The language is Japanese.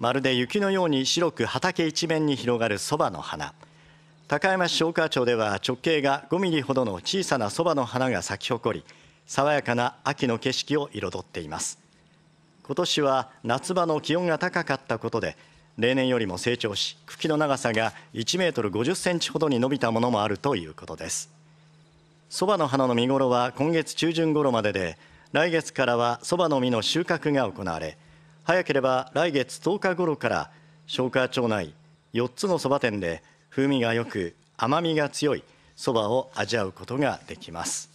まるで雪のように白く畑一面に広がるそばの花高山市昭和町では直径が5ミリほどの小さなそばの花が咲き誇り爽やかな秋の景色を彩っています今年は夏場の気温が高かったことで例年よりも成長し茎の長さが1メートル50センチほどに伸びたものもあるということですそばの花の見頃は今月中旬頃までで来月からはそばの実の収穫が行われ早ければ来月10日頃から松川町内4つのそば店で風味がよく甘みが強いそばを味わうことができます